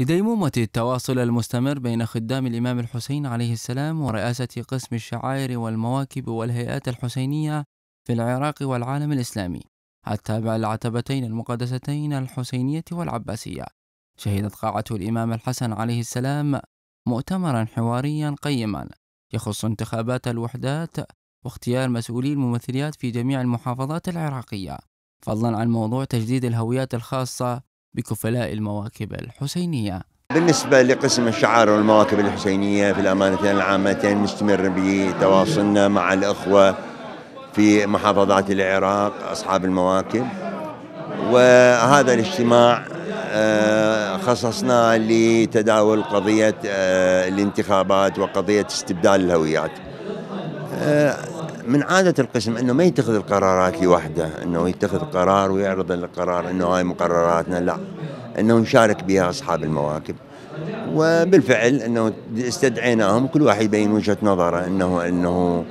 لديمومة التواصل المستمر بين خدام الإمام الحسين عليه السلام ورئاسة قسم الشعائر والمواكب والهيئات الحسينية في العراق والعالم الإسلامي التابع للعتبتين المقدستين الحسينية والعباسية شهدت قاعة الإمام الحسن عليه السلام مؤتمرا حواريا قيما يخص انتخابات الوحدات واختيار مسؤولي الممثليات في جميع المحافظات العراقية فضلا عن موضوع تجديد الهويات الخاصة بكفلاء المواكب الحسينية بالنسبة لقسم الشعائر والمواكب الحسينية في الأمانتين العامتين مستمر بتواصلنا مع الأخوة في محافظات العراق أصحاب المواكب وهذا الاجتماع آه، خصصناه لتداول قضية آه، الانتخابات وقضية استبدال الهويات آه، من عادة القسم أنه ما يتخذ القرارات لوحده أنه يتخذ قرار ويعرض القرار أنه هاي مقرراتنا لا أنه نشارك بها أصحاب المواكب وبالفعل أنه استدعيناهم كل واحد يبين وجهة نظره أنه أنه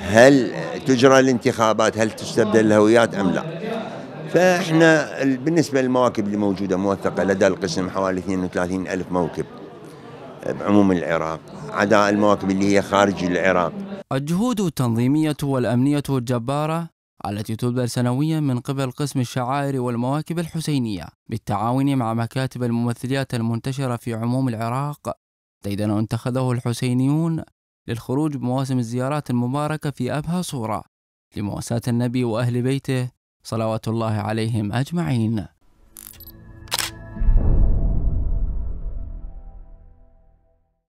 هل تجرى الانتخابات هل تستبدل الهويات أم لا فإحنا بالنسبة للمواكب اللي موجودة موثقة لدى القسم حوالي 32 ألف موكب بعموم العراق عدا المواكب اللي هي خارج العراق الجهود التنظيمية والأمنية الجبارة التي تبذل سنويا من قبل قسم الشعائر والمواكب الحسينية بالتعاون مع مكاتب الممثليات المنتشرة في عموم العراق ديدن اتخذه الحسينيون للخروج بمواسم الزيارات المباركة في أبهى صورة لمواساة النبي وأهل بيته صلوات الله عليهم أجمعين